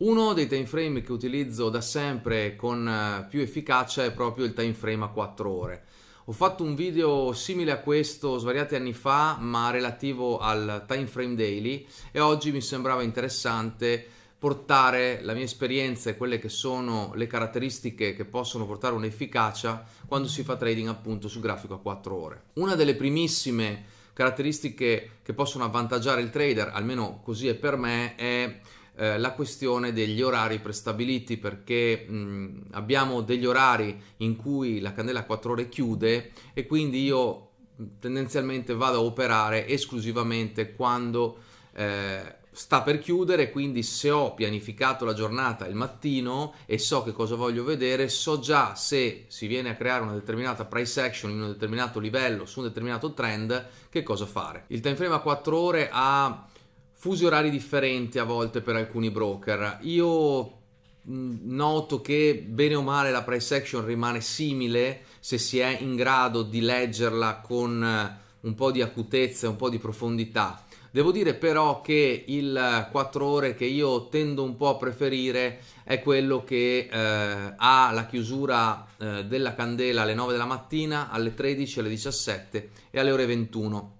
Uno dei time frame che utilizzo da sempre con eh, più efficacia è proprio il time frame a 4 ore. Ho fatto un video simile a questo svariati anni fa, ma relativo al time frame daily e oggi mi sembrava interessante portare la mia esperienza e quelle che sono le caratteristiche che possono portare un'efficacia quando si fa trading appunto sul grafico a 4 ore. Una delle primissime caratteristiche che possono avvantaggiare il trader, almeno così è per me, è eh, la questione degli orari prestabiliti perché mh, abbiamo degli orari in cui la candela a 4 ore chiude e quindi io tendenzialmente vado a operare esclusivamente quando eh, sta per chiudere, quindi se ho pianificato la giornata il mattino e so che cosa voglio vedere, so già se si viene a creare una determinata price action in un determinato livello, su un determinato trend, che cosa fare. Il time frame a 4 ore ha fusi orari differenti a volte per alcuni broker. Io mm, noto che bene o male la price action rimane simile se si è in grado di leggerla con eh, un po' di acutezza e un po' di profondità. Devo dire però che il 4 eh, ore che io tendo un po' a preferire è quello che eh, ha la chiusura eh, della candela alle 9 della mattina, alle 13, alle 17 e alle ore 21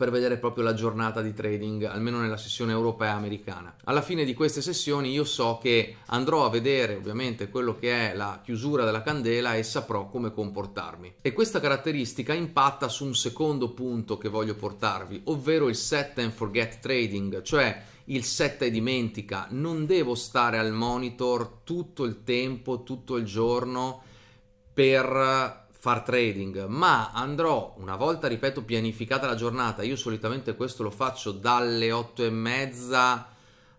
per vedere proprio la giornata di trading, almeno nella sessione europea americana. Alla fine di queste sessioni io so che andrò a vedere ovviamente quello che è la chiusura della candela e saprò come comportarmi. E questa caratteristica impatta su un secondo punto che voglio portarvi, ovvero il set and forget trading, cioè il set e dimentica, non devo stare al monitor tutto il tempo, tutto il giorno per far trading, ma andrò una volta, ripeto, pianificata la giornata. Io solitamente questo lo faccio dalle 8 e mezza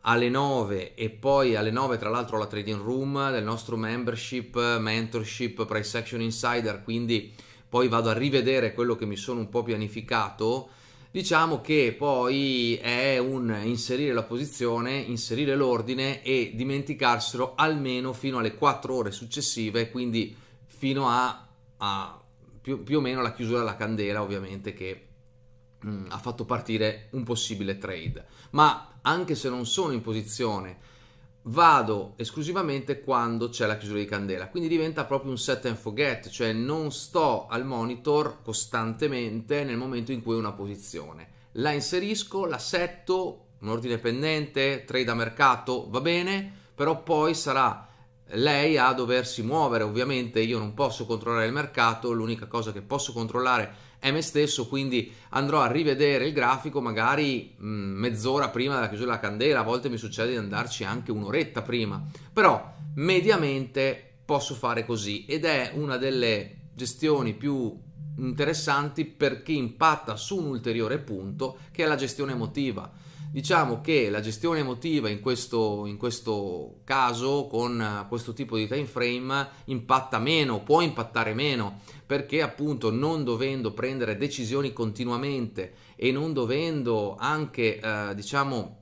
alle 9 e poi alle 9 tra l'altro la trading room del nostro membership, mentorship, price action insider, quindi poi vado a rivedere quello che mi sono un po' pianificato. Diciamo che poi è un inserire la posizione, inserire l'ordine e dimenticarselo almeno fino alle 4 ore successive, quindi fino a a più, più o meno la chiusura della candela, ovviamente, che mh, mm, ha fatto partire un possibile trade. Ma anche se non sono in posizione, vado esclusivamente quando c'è la chiusura di candela. Quindi diventa proprio un set and forget, cioè non sto al monitor costantemente nel momento in cui ho una posizione. La inserisco, la setto, un ordine pendente, trade a mercato, va bene, però poi sarà lei a doversi muovere, ovviamente io non posso controllare il mercato, l'unica cosa che posso controllare è me stesso, quindi andrò a rivedere il grafico magari mh, mm, mezz'ora prima della chiusura della candela, a volte mi succede di andarci anche un'oretta prima, però mediamente posso fare così ed è una delle gestioni più interessanti per chi impatta su un ulteriore punto che è la gestione emotiva Diciamo che la gestione emotiva in questo, in questo caso con eh, questo tipo di time frame impatta meno, può impattare meno perché appunto non dovendo prendere decisioni continuamente e non dovendo anche eh, diciamo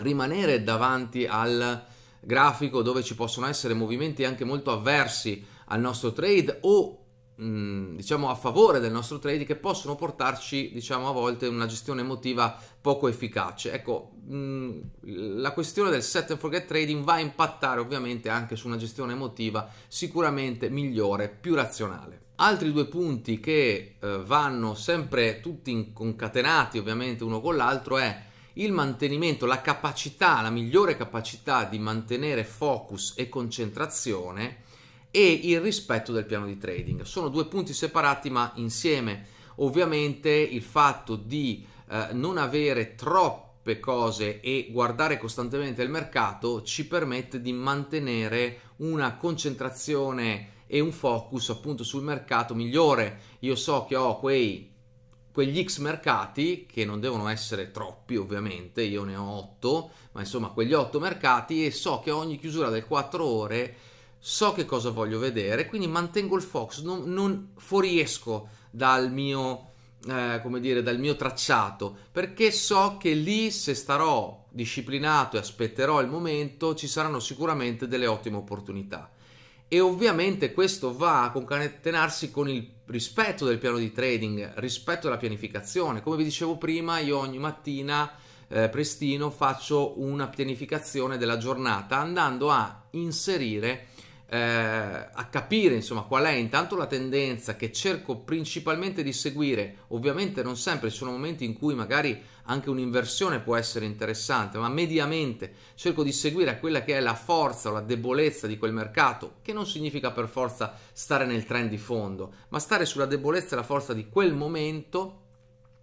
rimanere davanti al grafico dove ci possono essere movimenti anche molto avversi al nostro trade o diciamo a favore del nostro trading che possono portarci diciamo a volte una gestione emotiva poco efficace ecco la questione del set and forget trading va a impattare ovviamente anche su una gestione emotiva sicuramente migliore più razionale Altri due punti che eh, vanno sempre tutti concatenati ovviamente uno con l'altro è il mantenimento, la capacità, la migliore capacità di mantenere focus e concentrazione e il rispetto del piano di trading. Sono due punti separati ma insieme. Ovviamente il fatto di eh, non avere troppe cose e guardare costantemente il mercato ci permette di mantenere una concentrazione e un focus appunto sul mercato migliore. Io so che ho quei quegli X mercati, che non devono essere troppi ovviamente, io ne ho 8, ma insomma quegli 8 mercati e so che ogni chiusura del 4 ore so che cosa voglio vedere, quindi mantengo il focus, non, non fuoriesco dal mio, eh, come dire, dal mio tracciato, perché so che lì se starò disciplinato e aspetterò il momento ci saranno sicuramente delle ottime opportunità. E ovviamente questo va a concatenarsi con il rispetto del piano di trading, rispetto alla pianificazione. Come vi dicevo prima, io ogni mattina eh, prestino faccio una pianificazione della giornata andando a inserire eh, a capire insomma qual è intanto la tendenza che cerco principalmente di seguire. Ovviamente non sempre, ci sono momenti in cui magari anche un'inversione può essere interessante, ma mediamente cerco di seguire quella che è la forza o la debolezza di quel mercato, che non significa per forza stare nel trend di fondo, ma stare sulla debolezza e la forza di quel momento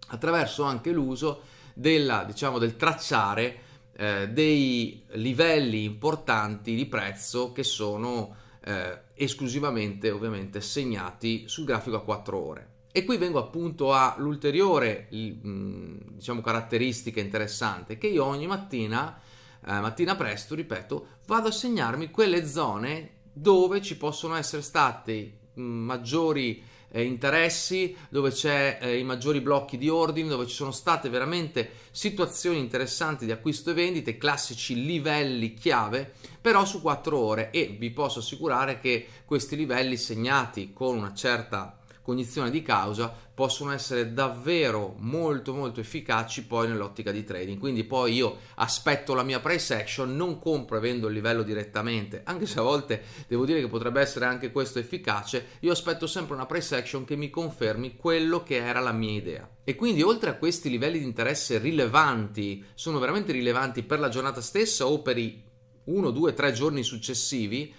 attraverso anche l'uso della, diciamo, del tracciare eh, dei livelli importanti di prezzo che sono eh, esclusivamente ovviamente segnati sul grafico a 4 ore. E qui vengo appunto all'ulteriore mm, diciamo, caratteristica interessante che io ogni mattina, eh, mattina presto, ripeto, vado a segnarmi quelle zone dove ci possono essere stati mm, maggiori eh, interessi, dove c'è eh, i maggiori blocchi di ordine, dove ci sono state veramente situazioni interessanti di acquisto e vendite, classici livelli chiave, però su 4 ore e vi posso assicurare che questi livelli segnati con una certa cognizione di causa possono essere davvero molto molto efficaci poi nell'ottica di trading quindi poi io aspetto la mia price action non compro e vendo il livello direttamente anche se a volte devo dire che potrebbe essere anche questo efficace io aspetto sempre una price action che mi confermi quello che era la mia idea e quindi oltre a questi livelli di interesse rilevanti sono veramente rilevanti per la giornata stessa o per i 1, 2, 3 giorni successivi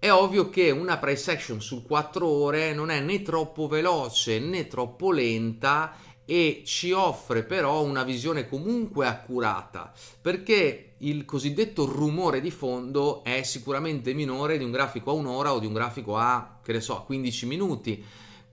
è ovvio che una price action su 4 ore non è né troppo veloce né troppo lenta e ci offre però una visione comunque accurata perché il cosiddetto rumore di fondo è sicuramente minore di un grafico a un'ora o di un grafico a, che ne so, 15 minuti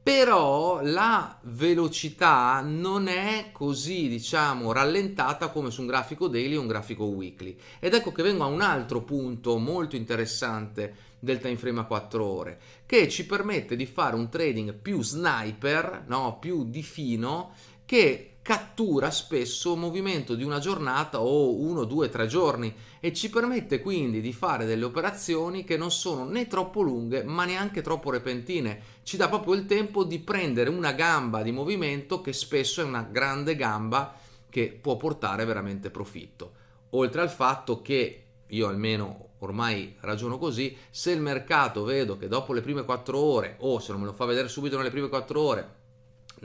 però la velocità non è così diciamo rallentata come su un grafico daily o un grafico weekly ed ecco che vengo a un altro punto molto interessante del time frame a 4 ore che ci permette di fare un trading più sniper no più di fino che cattura spesso un movimento di una giornata o uno, due, tre giorni e ci permette quindi di fare delle operazioni che non sono né troppo lunghe ma neanche troppo repentine. Ci dà proprio il tempo di prendere una gamba di movimento che spesso è una grande gamba che può portare veramente profitto. Oltre al fatto che io almeno ormai ragiono così, se il mercato vedo che dopo le prime 4 ore o se non me lo fa vedere subito nelle prime 4 ore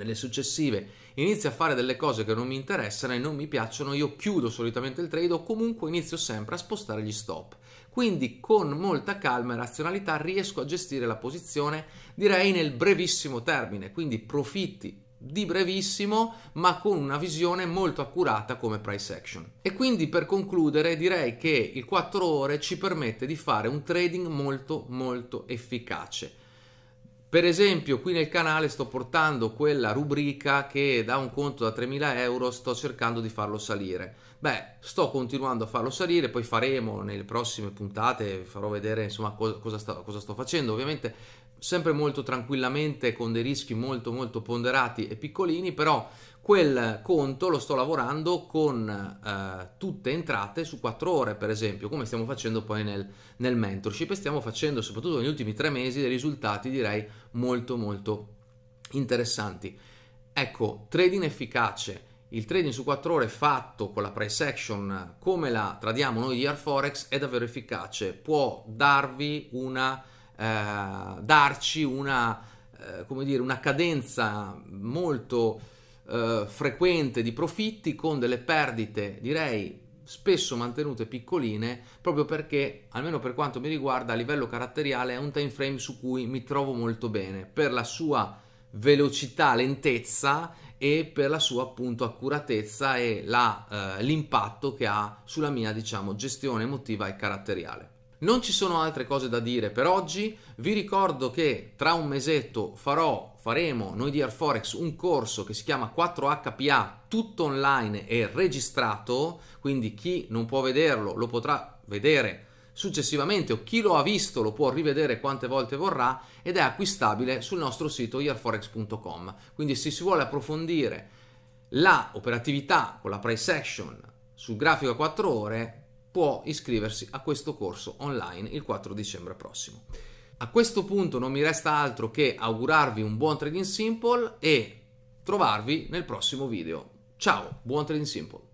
nelle successive inizio a fare delle cose che non mi interessano e non mi piacciono, io chiudo solitamente il trade o comunque inizio sempre a spostare gli stop. Quindi con molta calma e razionalità riesco a gestire la posizione, direi nel brevissimo termine, quindi profitti di brevissimo ma con una visione molto accurata come price action e quindi per concludere direi che il 4 ore ci permette di fare un trading molto molto efficace per esempio qui nel canale sto portando quella rubrica che da un conto da 3.000 euro sto cercando di farlo salire. Beh, sto continuando a farlo salire, poi faremo nelle prossime puntate, farò vedere insomma cosa, sto, cosa sto facendo. Ovviamente sempre molto tranquillamente con dei rischi molto molto ponderati e piccolini, però quel conto lo sto lavorando con eh, tutte entrate su 4 ore, per esempio, come stiamo facendo poi nel, nel, mentorship e stiamo facendo soprattutto negli ultimi tre mesi dei risultati direi molto molto interessanti. Ecco, trading efficace. Il trading su 4 ore fatto con la price action come la tradiamo noi di Air Forex è davvero efficace, può darvi una eh, darci una, eh, come dire, una cadenza molto eh, frequente di profitti con delle perdite, direi spesso mantenute piccoline, proprio perché, almeno per quanto mi riguarda, a livello caratteriale è un time frame su cui mi trovo molto bene per la sua velocità, lentezza e per la sua appunto accuratezza e la, eh, l'impatto che ha sulla mia diciamo gestione emotiva e caratteriale. Non ci sono altre cose da dire per oggi. Vi ricordo che tra un mesetto farò, faremo noi di Airforex un corso che si chiama 4HPA tutto online e registrato. Quindi chi non può vederlo lo potrà vedere successivamente o chi lo ha visto lo può rivedere quante volte vorrà ed è acquistabile sul nostro sito yearforex.com. Quindi se si vuole approfondire la operatività con la price action sul grafico a 4 ore può iscriversi a questo corso online il 4 dicembre prossimo. A questo punto non mi resta altro che augurarvi un buon Trading Simple e trovarvi nel prossimo video. Ciao, buon Trading Simple!